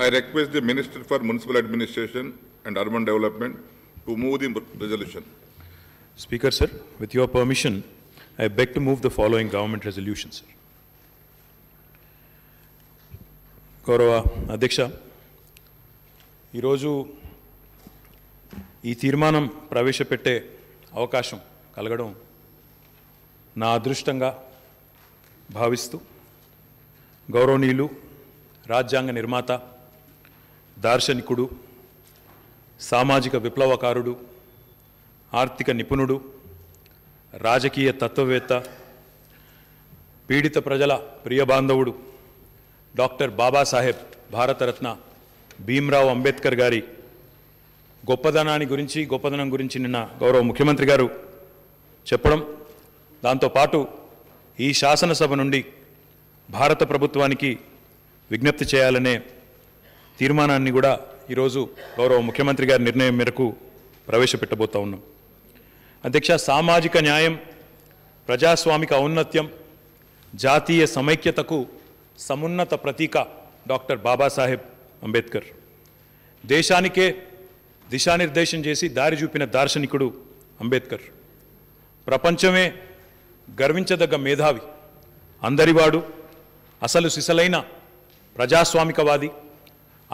I request the Minister for Municipal Administration and Urban Development to move the resolution. Speaker, sir, with your permission, I beg to move the following government resolution, sir. గౌరవ అధ్యక్ష ఈరోజు ఈ తీర్మానం ప్రవేశపెట్టే అవకాశం కలగడం నా అదృష్టంగా భావిస్తూ గౌరవనీయులు రాజ్యాంగ నిర్మాత దార్శనికుడు సామాజిక విప్లవకారుడు ఆర్థిక నిపుణుడు రాజకీయ తత్వవేత్త పీడిత ప్రజల ప్రియబాంధవుడు డాక్టర్ బాబాసాహెబ్ భారతరత్న భీమ్రావు అంబేద్కర్ గారి గొప్పదనాన్ని గురించి గొప్పదనం గురించి నిన్న గౌరవ ముఖ్యమంత్రి గారు చెప్పడం దాంతోపాటు ఈ శాసనసభ నుండి భారత ప్రభుత్వానికి విజ్ఞప్తి చేయాలనే తీర్మానాన్ని కూడా ఈరోజు గౌరవ ముఖ్యమంత్రి గారి నిర్ణయం మేరకు ప్రవేశపెట్టబోతా ఉన్నాం అధ్యక్ష సామాజిక న్యాయం ప్రజాస్వామిక ఔన్నత్యం జాతీయ సమైక్యతకు సమున్నత ప్రతీక డాక్టర్ బాబాసాహెబ్ అంబేద్కర్ దేశానికే దిశానిర్దేశం చేసి దారి చూపిన దార్శనికుడు అంబేద్కర్ ప్రపంచమే గర్వించదగ్గ మేధావి అందరివాడు అసలు సిసలైన ప్రజాస్వామికవాది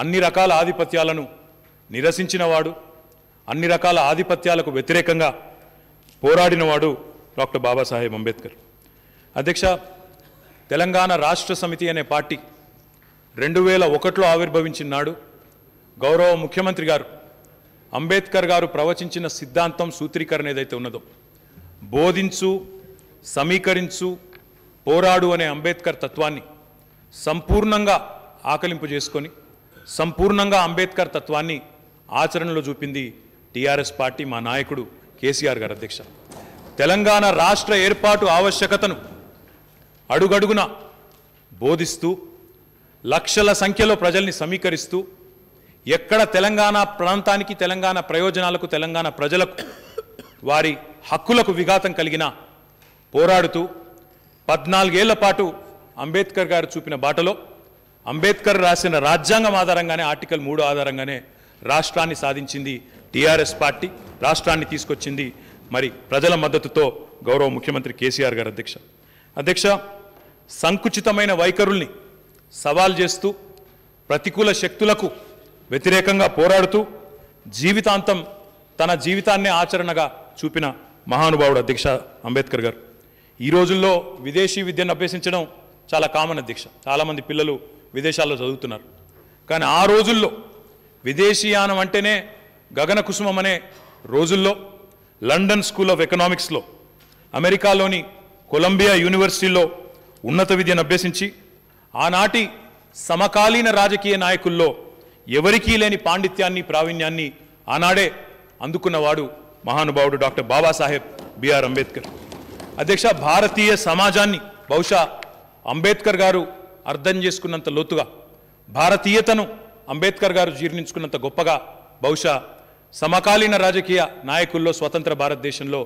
అన్ని రకాల ఆధిపత్యాలను నిరసించినవాడు అన్ని రకాల ఆధిపత్యాలకు వ్యతిరేకంగా పోరాడినవాడు డాక్టర్ బాబాసాహెబ్ అంబేద్కర్ అధ్యక్ష తెలంగాణ రాష్ట్ర సమితి అనే పార్టీ రెండు వేల ఒకటిలో ఆవిర్భవించిన నాడు గౌరవ ముఖ్యమంత్రి గారు అంబేద్కర్ గారు ప్రవచించిన సిద్ధాంతం సూత్రీకరణ ఏదైతే ఉన్నదో బోధించు సమీకరించు పోరాడు అనే అంబేద్కర్ తత్వాన్ని సంపూర్ణంగా ఆకలింపు చేసుకొని సంపూర్ణంగా అంబేద్కర్ తత్వాన్ని ఆచరణలో చూపింది టీఆర్ఎస్ పార్టీ మా నాయకుడు కేసీఆర్ గారు అధ్యక్ష తెలంగాణ రాష్ట్ర ఏర్పాటు ఆవశ్యకతను అడుగడుగున బోధిస్తూ లక్షల సంఖ్యలో ప్రజల్ని సమీకరిస్తూ ఎక్కడ తెలంగాణ ప్రాంతానికి తెలంగాణ ప్రయోజనాలకు తెలంగాణ ప్రజలకు వారి హక్కులకు విఘాతం కలిగిన పోరాడుతూ పద్నాలుగేళ్ల పాటు అంబేద్కర్ గారు చూపిన బాటలో అంబేద్కర్ రాసిన రాజ్యాంగం ఆధారంగానే ఆర్టికల్ మూడు ఆధారంగానే రాష్ట్రాన్ని సాధించింది టీఆర్ఎస్ పార్టీ రాష్ట్రాన్ని తీసుకొచ్చింది మరి ప్రజల మద్దతుతో గౌరవ ముఖ్యమంత్రి కేసీఆర్ గారు అధ్యక్ష అధ్యక్ష సంకుచితమైన వైఖరుల్ని సవాల్ చేస్తూ ప్రతికూల శక్తులకు వ్యతిరేకంగా పోరాడుతూ జీవితాంతం తన జీవితాన్నే ఆచరణగా చూపిన మహానుభావుడు అధ్యక్ష అంబేద్కర్ గారు ఈ రోజుల్లో విదేశీ విద్యను అభ్యసించడం చాలా కామన్ అధ్యక్ష చాలామంది పిల్లలు విదేశాల్లో చదువుతున్నారు కానీ ఆ రోజుల్లో విదేశీయానం అంటేనే గగన కుసుమం అనే రోజుల్లో లండన్ స్కూల్ ఆఫ్ ఎకనామిక్స్లో అమెరికాలోని కొలంబియా యూనివర్సిటీలో ఉన్నత విద్యను అభ్యసించి ఆనాటి సమకాలీన రాజకీయ నాయకుల్లో ఎవరికీ లేని పాండిత్యాన్ని ప్రావీణ్యాన్ని ఆనాడే అందుకున్నవాడు మహానుభావుడు డాక్టర్ బాబాసాహెబ్ బిఆర్ అంబేద్కర్ అధ్యక్ష భారతీయ సమాజాన్ని బహుశా అంబేద్కర్ గారు అర్థం చేసుకున్నంత లోతుగా భారతీయతను అంబేద్కర్ గారు జీర్ణించుకున్నంత గొప్పగా బహుశా సమకాలీన రాజకీయ నాయకుల్లో స్వతంత్ర భారతదేశంలో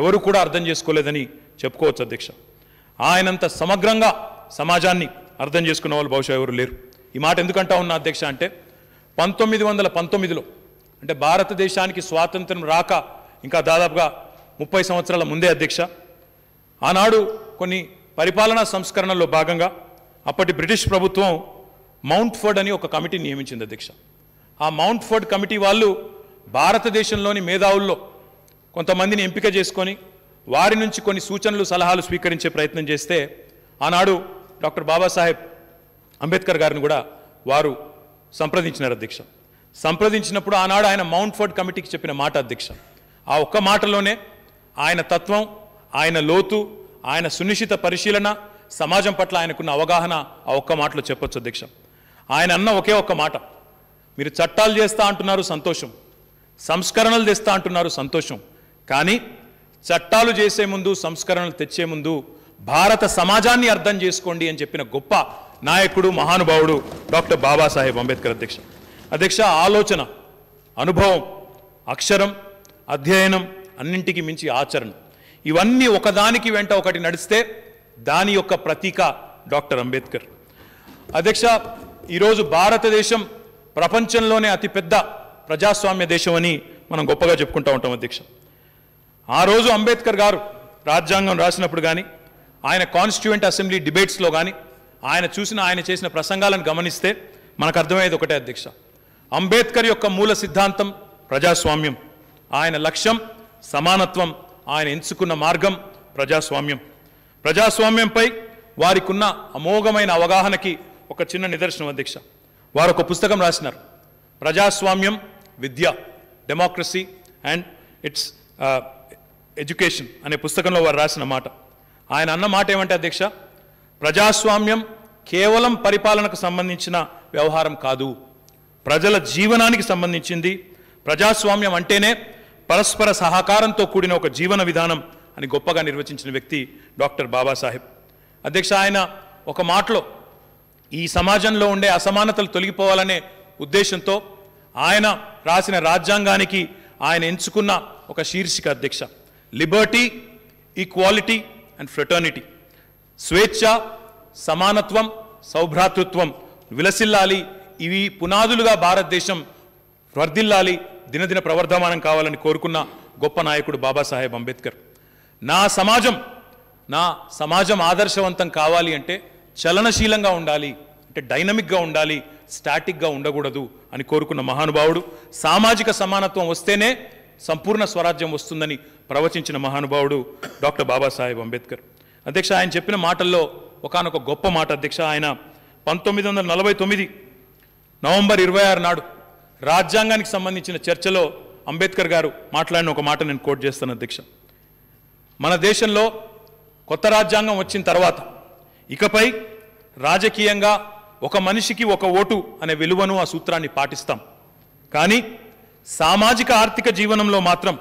ఎవరు కూడా అర్థం చేసుకోలేదని చెప్పుకోవచ్చు అధ్యక్ష ఆయనంత సమగ్రంగా సమాజాన్ని అర్థం చేసుకున్న వాళ్ళు బహుశా ఎవరు లేరు ఈ మాట ఎందుకంటా ఉన్న అధ్యక్ష అంటే పంతొమ్మిది వందల పంతొమ్మిదిలో అంటే భారతదేశానికి స్వాతంత్రం రాక ఇంకా దాదాపుగా ముప్పై సంవత్సరాల ముందే అధ్యక్ష ఆనాడు కొన్ని పరిపాలనా సంస్కరణల్లో భాగంగా అప్పటి బ్రిటిష్ ప్రభుత్వం మౌంట్ఫర్డ్ అని ఒక కమిటీ నియమించింది అధ్యక్ష ఆ మౌంట్ఫర్డ్ కమిటీ వాళ్ళు భారతదేశంలోని మేధావుల్లో కొంతమందిని ఎంపిక చేసుకొని వారి నుంచి కొన్ని సూచనలు సలహాలు స్వీకరించే ప్రయత్నం చేస్తే ఆనాడు డాక్టర్ బాబాసాహెబ్ అంబేద్కర్ గారిని కూడా వారు సంప్రదించినారు అధ్యక్ష సంప్రదించినప్పుడు ఆనాడు ఆయన మౌంట్ఫర్డ్ కమిటీకి చెప్పిన మాట అధ్యక్ష ఆ ఒక్క మాటలోనే ఆయన తత్వం ఆయన లోతు ఆయన సునిశ్చిత పరిశీలన సమాజం పట్ల ఆయనకున్న అవగాహన ఆ ఒక్క మాటలో చెప్పొచ్చు అధ్యక్ష ఆయన అన్న ఒకే ఒక్క మాట మీరు చట్టాలు చేస్తా అంటున్నారు సంతోషం సంస్కరణలు తెస్తా అంటున్నారు సంతోషం కానీ చట్టాలు చేసే ముందు సంస్కరణలు తెచ్చే ముందు భారత సమాజాన్ని అర్థం చేసుకోండి అని చెప్పిన గొప్ప నాయకుడు మహానుభావుడు డాక్టర్ బాబాసాహెబ్ అంబేద్కర్ అధ్యక్ష అధ్యక్ష ఆలోచన అనుభవం అక్షరం అధ్యయనం అన్నింటికి మించి ఆచరణ ఇవన్నీ ఒకదానికి వెంట ఒకటి నడిస్తే దాని యొక్క ప్రతీక డాక్టర్ అంబేద్కర్ అధ్యక్ష ఈరోజు భారతదేశం ప్రపంచంలోనే అతిపెద్ద ప్రజాస్వామ్య దేశం అని మనం గొప్పగా చెప్పుకుంటూ ఉంటాం అధ్యక్ష ఆ రోజు అంబేద్కర్ గారు రాజ్యాంగం రాసినప్పుడు కానీ ఆయన కాన్స్టిట్యూంట్ అసెంబ్లీ డిబేట్స్లో కానీ ఆయన చూసిన ఆయన చేసిన ప్రసంగాలను గమనిస్తే మనకు అర్థమయ్యేది ఒకటే అధ్యక్ష అంబేద్కర్ యొక్క మూల సిద్ధాంతం ప్రజాస్వామ్యం ఆయన లక్ష్యం సమానత్వం ఆయన ఎంచుకున్న మార్గం ప్రజాస్వామ్యం ప్రజాస్వామ్యంపై వారికున్న అమోఘమైన అవగాహనకి ఒక చిన్న నిదర్శనం అధ్యక్ష వారు ఒక పుస్తకం రాసినారు ప్రజాస్వామ్యం విద్య డెమోక్రసీ అండ్ ఇట్స్ ఎడ్యుకేషన్ అనే పుస్తకంలో వారు రాసిన మాట ఆయన అన్న మాట ఏమంటే అధ్యక్ష ప్రజాస్వామ్యం కేవలం పరిపాలనకు సంబంధించిన వ్యవహారం కాదు ప్రజల జీవనానికి సంబంధించింది ప్రజాస్వామ్యం అంటేనే పరస్పర సహకారంతో కూడిన ఒక జీవన విధానం అని గొప్పగా నిర్వచించిన వ్యక్తి డాక్టర్ బాబాసాహెబ్ అధ్యక్ష ఆయన ఒక మాటలో ఈ సమాజంలో ఉండే అసమానతలు తొలగిపోవాలనే ఉద్దేశంతో ఆయన రాసిన రాజ్యాంగానికి ఆయన ఎంచుకున్న ఒక శీర్షిక అధ్యక్ష లిబర్టీ ఈక్వాలిటీ అండ్ ఫ్రెటర్నిటీ స్వేచ్ఛ సమానత్వం సౌభ్రాతృత్వం విలసిల్లాలి ఇవి పునాదులుగా భారతదేశం వర్ధిల్లాలి దినదిన ప్రవర్ధమానం కావాలని కోరుకున్న గొప్ప నాయకుడు బాబాసాహెబ్ అంబేద్కర్ నా సమాజం నా సమాజం ఆదర్శవంతం కావాలి అంటే చలనశీలంగా ఉండాలి అంటే డైనమిక్గా ఉండాలి స్టాటిక్గా ఉండకూడదు అని కోరుకున్న మహానుభావుడు సామాజిక సమానత్వం వస్తేనే సంపూర్ణ స్వరాజ్యం వస్తుందని ప్రవచించిన మహానుభావుడు డాక్టర్ బాబాసాహెబ్ అంబేద్కర్ అధ్యక్ష ఆయన చెప్పిన మాటల్లో ఒకనొక గొప్ప మాట అధ్యక్ష ఆయన పంతొమ్మిది వందల నలభై తొమ్మిది నవంబర్ ఇరవై ఆరు నాడు రాజ్యాంగానికి సంబంధించిన చర్చలో అంబేద్కర్ గారు మాట్లాడిన ఒక మాట నేను కోట్ చేస్తాను అధ్యక్ష మన దేశంలో కొత్త రాజ్యాంగం వచ్చిన తర్వాత ఇకపై రాజకీయంగా ఒక మనిషికి ఒక ఓటు అనే విలువను ఆ సూత్రాన్ని పాటిస్తాం కానీ సామాజిక ఆర్థిక జీవనంలో మాత్రం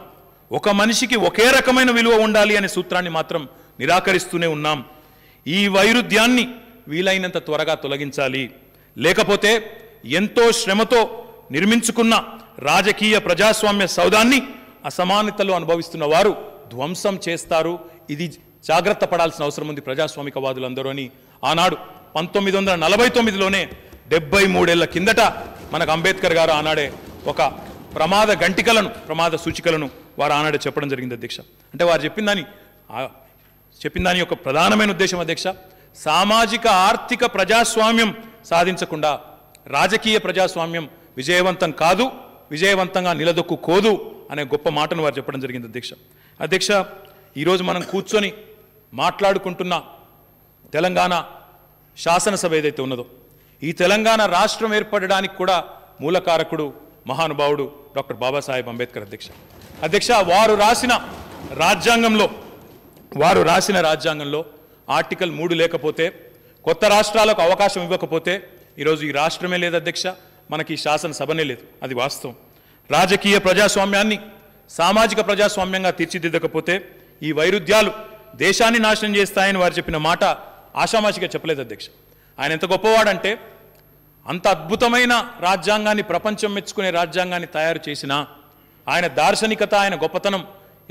ఒక మనిషికి ఒకే రకమైన విలువ ఉండాలి అనే సూత్రాన్ని మాత్రం నిరాకరిస్తూనే ఉన్నాం ఈ వైరుధ్యాన్ని వీలైనంత త్వరగా తొలగించాలి లేకపోతే ఎంతో శ్రమతో నిర్మించుకున్న రాజకీయ ప్రజాస్వామ్య సౌదాన్ని అసమానతలు అనుభవిస్తున్న వారు ధ్వంసం చేస్తారు ఇది జాగ్రత్త పడాల్సిన అవసరం ఉంది ప్రజాస్వామికవాదులందరూ అని ఆనాడు పంతొమ్మిది వందల నలభై తొమ్మిదిలోనే డెబ్బై మూడేళ్ల కిందట మనకు అంబేద్కర్ గారు ఆనాడే ఒక ప్రమాద గంటికలను ప్రమాద సూచికలను వారు ఆనాడే చెప్పడం జరిగింది అధ్యక్ష అంటే వారు చెప్పిన దాని చెప్పిన దాని యొక్క ప్రధానమైన ఉద్దేశం అధ్యక్ష సామాజిక ఆర్థిక ప్రజాస్వామ్యం సాధించకుండా రాజకీయ ప్రజాస్వామ్యం విజయవంతం కాదు విజయవంతంగా నిలదొక్కుకోదు అనే గొప్ప మాటను వారు చెప్పడం జరిగింది అధ్యక్ష అధ్యక్ష ఈరోజు మనం కూర్చొని మాట్లాడుకుంటున్న తెలంగాణ శాసనసభ ఏదైతే ఉన్నదో ఈ తెలంగాణ రాష్ట్రం ఏర్పడడానికి కూడా మూలకారకుడు మహానుభావుడు డాక్టర్ బాబాసాహెబ్ అంబేద్కర్ అధ్యక్ష అధ్యక్ష వారు రాసిన రాజ్యాంగంలో వారు రాసిన రాజ్యాంగంలో ఆర్టికల్ మూడు లేకపోతే కొత్త రాష్ట్రాలకు అవకాశం ఇవ్వకపోతే ఈరోజు ఈ రాష్ట్రమే లేదు అధ్యక్ష మనకి శాసనసభనే లేదు అది వాస్తవం రాజకీయ ప్రజాస్వామ్యాన్ని సామాజిక ప్రజాస్వామ్యంగా తీర్చిదిద్దకపోతే ఈ వైరుధ్యాలు దేశాన్ని నాశనం చేస్తాయని వారు చెప్పిన మాట ఆషామాషిగా చెప్పలేదు అధ్యక్ష ఆయన ఎంత గొప్పవాడంటే అంత అద్భుతమైన రాజ్యాంగాన్ని ప్రపంచం మెచ్చుకునే రాజ్యాంగాన్ని తయారు చేసిన ఆయన దార్శనికత ఆయన గొప్పతనం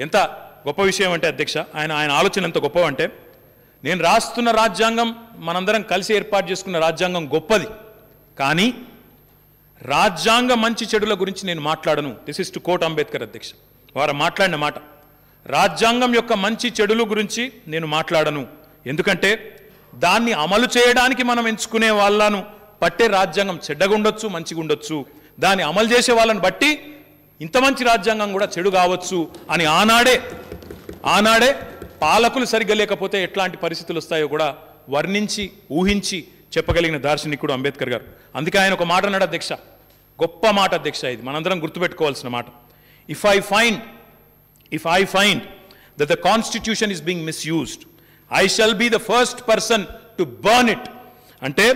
ఎంత గొప్ప విషయం అంటే అధ్యక్ష ఆయన ఆయన ఆలోచన ఎంత అంటే నేను రాస్తున్న రాజ్యాంగం మనందరం కలిసి ఏర్పాటు చేసుకున్న రాజ్యాంగం గొప్పది కానీ రాజ్యాంగ మంచి చెడుల గురించి నేను మాట్లాడను this is to quote Ambedkar అధ్యక్ష వారు మాట్లాడిన మాట రాజ్యాంగం యొక్క మంచి చెడుల గురించి నేను మాట్లాడను ఎందుకంటే దాన్ని అమలు చేయడానికి మనం ఎంచుకునే వాళ్ళను పట్టే రాజ్యాంగం చెడ్డగుండొచ్చు మంచిగుండొచ్చు దాన్ని అమలు చేసే వాళ్ళని బట్టి ఇంత మంచి రాజ్యాంగం కూడా చెడు కావచ్చు అని ఆనాడే ఆనాడే పాలకులు సరిగ్గా లేకపోతే ఎట్లాంటి పరిస్థితులు వస్తాయో కూడా వర్ణించి ఊహించి చెప్పగలిగిన దార్శనికుడు అంబేద్కర్ గారు అందుకే ఆయన ఒక మాట అన్నాడు అధ్యక్ష గొప్ప మాట అధ్యక్ష ఇది మనందరం గుర్తుపెట్టుకోవాల్సిన మాట if I find if I find the the constitution is being misused I shall be the first person to burn it అంటే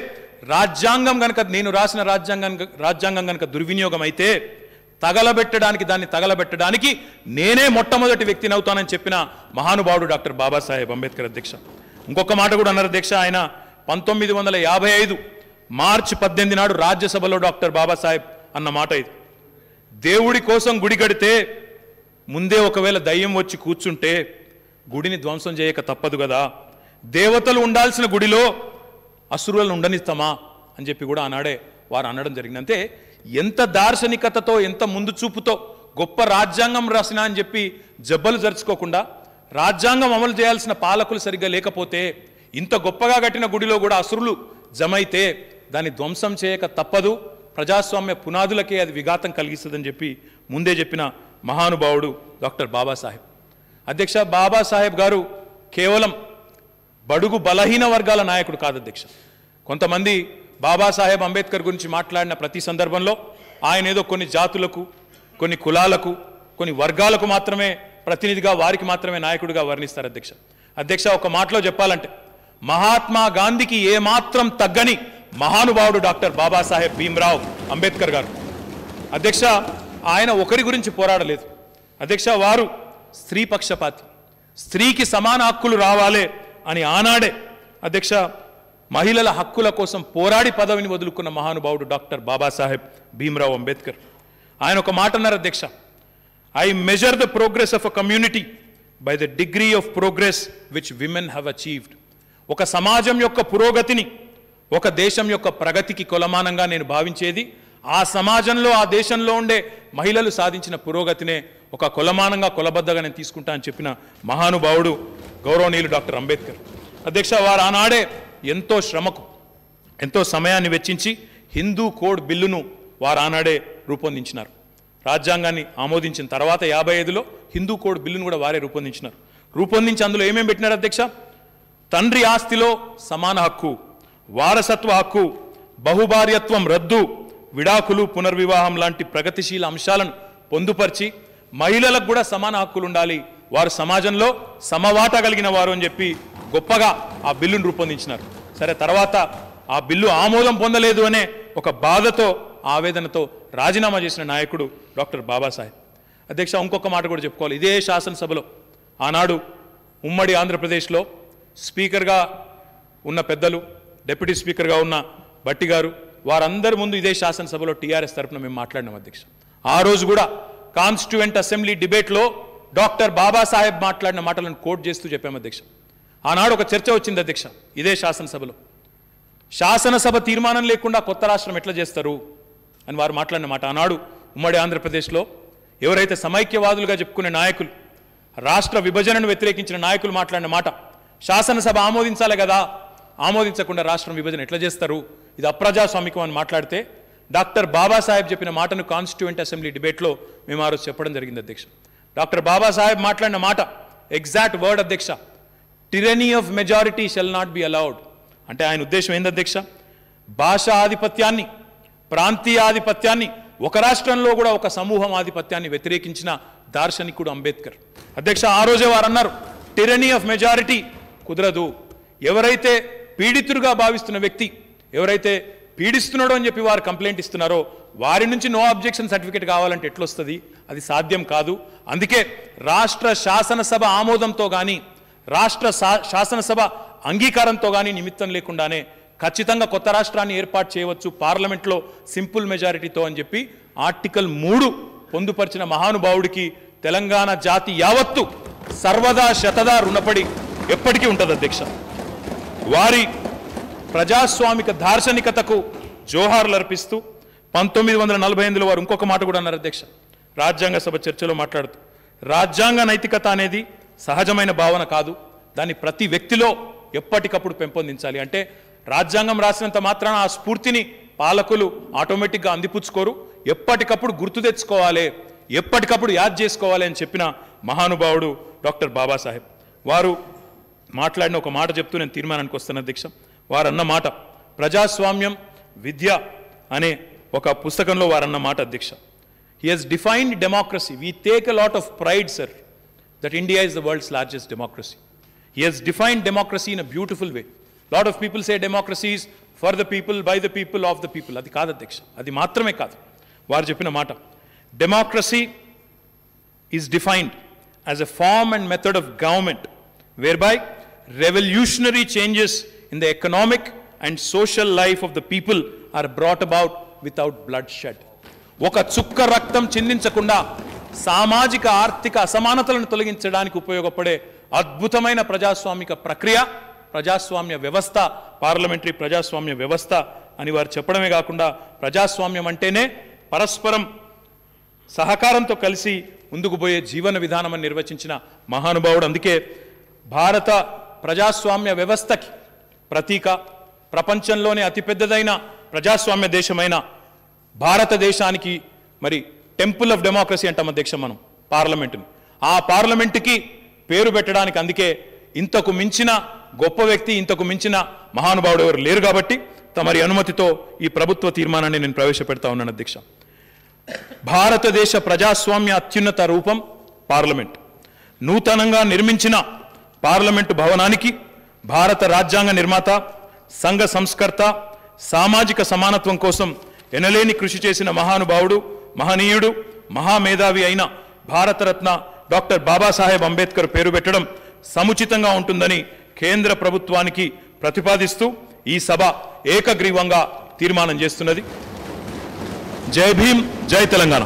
రాజ్యాంగం కనుక నేను రాసిన రాజ్యాంగం రాజ్యాంగం కనుక దుర్వినియోగం అయితే తగలబెట్టడానికి దాన్ని తగలబెట్టడానికి నేనే మొట్టమొదటి వ్యక్తిని అవుతానని చెప్పిన మహానుభావుడు డాక్టర్ బాబాసాహెబ్ అంబేద్కర్ అధ్యక్ష ఇంకొక మాట కూడా అన్నారు అధ్యక్ష ఆయన పంతొమ్మిది వందల యాభై ఐదు మార్చి పద్దెనిమిది నాడు రాజ్యసభలో డాక్టర్ బాబాసాహెబ్ అన్న మాట ఇది దేవుడి కోసం గుడి కడితే ముందే ఒకవేళ దయ్యం వచ్చి కూర్చుంటే గుడిని ధ్వంసం చేయక తప్పదు కదా దేవతలు ఉండాల్సిన గుడిలో అసురులను ఉండనిస్తామా అని చెప్పి కూడా అన్నాడే వారు అనడం అంతే ఎంత దార్శనికతతో ఎంత ముందు చూపుతో గొప్ప రాజ్యాంగం రాసిన అని చెప్పి జబ్బలు జరుచుకోకుండా రాజ్యాంగం అమలు చేయాల్సిన పాలకులు సరిగ్గా లేకపోతే ఇంత గొప్పగా కట్టిన గుడిలో కూడా అసురులు జమైతే దాన్ని ధ్వంసం చేయక తప్పదు ప్రజాస్వామ్య పునాదులకే అది విఘాతం కలిగిస్తుందని చెప్పి ముందే చెప్పిన మహానుభావుడు డాక్టర్ బాబాసాహెబ్ అధ్యక్ష బాబాసాహెబ్ గారు కేవలం బడుగు బలహీన వర్గాల నాయకుడు కాదు అధ్యక్ష కొంతమంది బాబాసాహెబ్ అంబేద్కర్ గురించి మాట్లాడిన ప్రతి సందర్భంలో ఆయన ఏదో కొన్ని జాతులకు కొన్ని కులాలకు కొన్ని వర్గాలకు మాత్రమే ప్రతినిధిగా వారికి మాత్రమే నాయకుడిగా వర్ణిస్తారు అధ్యక్ష అధ్యక్ష ఒక మాటలో చెప్పాలంటే మహాత్మా గాంధీకి ఏమాత్రం తగ్గని మహానుభావుడు డాక్టర్ బాబాసాహెబ్ భీమ్రావ్ అంబేద్కర్ గారు అధ్యక్ష ఆయన ఒకరి గురించి పోరాడలేదు అధ్యక్ష వారు స్త్రీ పక్షపాతి స్త్రీకి సమాన హక్కులు రావాలే అని ఆనాడే అధ్యక్ష మహిళల హక్కుల కోసం పోరాడి పదవిని వదులుకున్న మహానుభావుడు డాక్టర్ బాబాసాహెబ్ భీమ్రావ్ అంబేద్కర్ ఆయన ఒక మాట అన్నారు అధ్యక్ష I measure the progress of a community by the degree of progress which women have achieved ఒక సమాజం యొక్క పురోగతిని ఒక దేశం యొక్క ప్రగతికి కొలమానంగా నేను భావించేది ఆ సమాజంలో ఆ దేశంలో ఉండే మహిళలు సాధించిన పురోగతినే ఒక కొలమానంగా కొలబద్దగా నేను తీసుకుంటా అని చెప్పిన మహానుభావుడు గౌరవనీయులు డాక్టర్ అంబేద్కర్ అధ్యక్ష వారు ఆనాడే ఎంతో శ్రమకు ఎంతో సమయాన్ని వెచ్చించి హిందూ కోడ్ బిల్లును వారు ఆనాడే రూపొందించినారు రాజ్యాంగాన్ని ఆమోదించిన తర్వాత యాభై ఐదులో హిందూ కోడ్ బిల్లును కూడా వారే రూపొందించినారు రూపొందించి అందులో ఏమేమి పెట్టినారు అధ్యక్ష తండ్రి ఆస్తిలో సమాన హక్కు వారసత్వ హక్కు బహుభార్యత్వం రద్దు విడాకులు పునర్వివాహం లాంటి ప్రగతిశీల అంశాలను పొందుపరిచి మహిళలకు కూడా సమాన హక్కులు ఉండాలి వారు సమాజంలో సమవాట కలిగిన వారు అని చెప్పి గొప్పగా ఆ బిల్లును రూపొందించినారు సరే తర్వాత ఆ బిల్లు ఆమోదం పొందలేదు అనే ఒక బాధతో ఆవేదనతో రాజీనామా చేసిన నాయకుడు డాక్టర్ బాబాసాహెబ్ అధ్యక్ష ఇంకొక మాట కూడా చెప్పుకోవాలి ఇదే శాసనసభలో ఆనాడు ఉమ్మడి ఆంధ్రప్రదేశ్లో స్పీకర్గా ఉన్న పెద్దలు డిప్యూటీ స్పీకర్గా ఉన్న బట్టి గారు వారందరి ముందు ఇదే శాసనసభలో టీఆర్ఎస్ తరఫున మేము మాట్లాడినాం అధ్యక్ష ఆ రోజు కూడా కాన్స్టిట్యూయెంట్ అసెంబ్లీ డిబేట్లో డాక్టర్ బాబాసాహెబ్ మాట్లాడిన మాటలను కోట్ చేస్తూ చెప్పాము అధ్యక్ష ఆనాడు ఒక చర్చ వచ్చింది అధ్యక్ష ఇదే శాసనసభలో శాసనసభ తీర్మానం లేకుండా కొత్త రాష్ట్రం ఎట్లా చేస్తారు అని వారు మాట్లాడిన మాట ఆనాడు ఉమ్మడి ఆంధ్రప్రదేశ్లో ఎవరైతే సమైక్యవాదులుగా చెప్పుకునే నాయకులు రాష్ట్ర విభజనను వ్యతిరేకించిన నాయకులు మాట్లాడిన మాట శాసనసభ ఆమోదించాలి కదా ఆమోదించకుండా రాష్ట్రం విభజన ఎట్లా చేస్తారు ఇది అప్రజాస్వామికం అని మాట్లాడితే డాక్టర్ బాబాసాహెబ్ చెప్పిన మాటను కాన్స్టిట్యూంట్ అసెంబ్లీ డిబేట్లో మేము ఆ రోజు చెప్పడం జరిగింది అధ్యక్ష డాక్టర్ బాబాసాహెబ్ మాట్లాడిన మాట ఎగ్జాక్ట్ వర్డ్ అధ్యక్ష tyranny of majority shall not be allowed అంటే ఆయన ఉద్దేశం ఏంది అధ్యక్ష భాష ఆధిపత్యాన్ని ప్రాంతీయ ఆధిపత్యాన్ని ఒక రాష్ట్రంలో కూడా ఒక సమూహం ఆధిపత్యాన్ని వ్యతిరేకించిన దార్శనికుడు అంబేద్కర్ అధ్యక్ష ఆ రోజే వారు అన్నారు టిరనీ ఆఫ్ మెజారిటీ కుదరదు ఎవరైతే పీడితుడుగా భావిస్తున్న వ్యక్తి ఎవరైతే పీడిస్తున్నాడో అని చెప్పి వారు కంప్లైంట్ ఇస్తున్నారో వారి నుంచి నో అబ్జెక్షన్ సర్టిఫికేట్ కావాలంటే ఎట్లొస్తుంది అది సాధ్యం కాదు అందుకే రాష్ట్ర శాసనసభ ఆమోదంతో కానీ రాష్ట్ర శాసనసభ అంగీకారంతో కానీ నిమిత్తం లేకుండానే ఖచ్చితంగా కొత్త రాష్ట్రాన్ని ఏర్పాటు చేయవచ్చు పార్లమెంట్లో సింపుల్ మెజారిటీతో అని చెప్పి ఆర్టికల్ మూడు పొందుపరిచిన మహానుభావుడికి తెలంగాణ జాతి యావత్తు సర్వదా శతదా రుణపడి ఎప్పటికీ ఉంటుంది అధ్యక్ష వారి ప్రజాస్వామిక దార్శనికతకు జోహార్లు అర్పిస్తూ పంతొమ్మిది వందల నలభై ఎనిమిదిలో వారు ఇంకొక మాట కూడా అన్నారు అధ్యక్ష రాజ్యాంగ సభ చర్చలో మాట్లాడుతూ రాజ్యాంగ నైతికత అనేది సహజమైన భావన కాదు దాన్ని ప్రతి వ్యక్తిలో ఎప్పటికప్పుడు పెంపొందించాలి అంటే రాజ్యాంగం రాసినంత మాత్రాన ఆ స్ఫూర్తిని పాలకులు ఆటోమేటిక్గా అందిపుచ్చుకోరు ఎప్పటికప్పుడు గుర్తు తెచ్చుకోవాలి ఎప్పటికప్పుడు యాద్ చేసుకోవాలి అని చెప్పిన మహానుభావుడు డాక్టర్ బాబాసాహెబ్ వారు మాట్లాడిన ఒక మాట చెప్తూ నేను తీర్మానానికి వస్తాను అధ్యక్ష వారన్న మాట ప్రజాస్వామ్యం విద్య అనే ఒక పుస్తకంలో వారన్న మాట అధ్యక్ష he has defined democracy we take a lot of pride sir that India is the world's largest democracy he has defined democracy in a beautiful way lot of people say democracy is for the people by the people of the people అది కాదు అధ్యక్ష అది మాత్రమే కాదు వారు చెప్పిన మాట democracy is defined as a form and method of government where by revolutionary changes in the economic and social life of the people are brought about without blood shed ఒక చుక్క రక్తం చిందించకుండా సామాజిక ఆర్థిక అసమానతలను తొలగించడానికి ఉపయోగపడే అద్భుతమైన ప్రజాస్వామిక ప్రక్రియ ప్రజాస్వామ్య వ్యవస్థ పార్లమెంటరీ ప్రజాస్వామ్య వ్యవస్థ అని వారు చెప్పడమే కాకుండా ప్రజాస్వామ్యం అంటేనే పరస్పరం సహకారంతో కలిసి ముందుకు పోయే జీవన విధానం అని నిర్వచించిన మహానుభావుడు అందుకే భారత ప్రజాస్వామ్య వ్యవస్థకి ప్రతీక ప్రపంచంలోనే అతిపెద్దదైన ప్రజాస్వామ్య దేశమైన భారతదేశానికి మరి టెంపుల్ ఆఫ్ డెమోక్రసీ అంటాం అధ్యక్షం మనం పార్లమెంటుని ఆ పార్లమెంటుకి పేరు పెట్టడానికి అందుకే ఇంతకు మించిన గొప్ప వ్యక్తి ఇంతకు మించిన మహానుభావుడు ఎవరు లేరు కాబట్టి తమరి అనుమతితో ఈ ప్రభుత్వ తీర్మానాన్ని నేను ప్రవేశపెడతా ఉన్నాను అధ్యక్ష భారతదేశ ప్రజాస్వామ్య అత్యున్నత రూపం పార్లమెంట్ నూతనంగా నిర్మించిన పార్లమెంటు భవనానికి భారత రాజ్యాంగ నిర్మాత సంఘ సంస్కర్త సామాజిక సమానత్వం కోసం ఎనలేని కృషి చేసిన మహానుభావుడు మహనీయుడు మహామేధావి అయిన భారతరత్న డాక్టర్ బాబాసాహెబ్ అంబేద్కర్ పేరు పెట్టడం సముచితంగా ఉంటుందని కేంద్ర ప్రభుత్వానికి ప్రతిపాదిస్తూ ఈ సభ ఏకగ్రీవంగా తీర్మానం చేస్తున్నది జై భీమ్ జై తెలంగాణ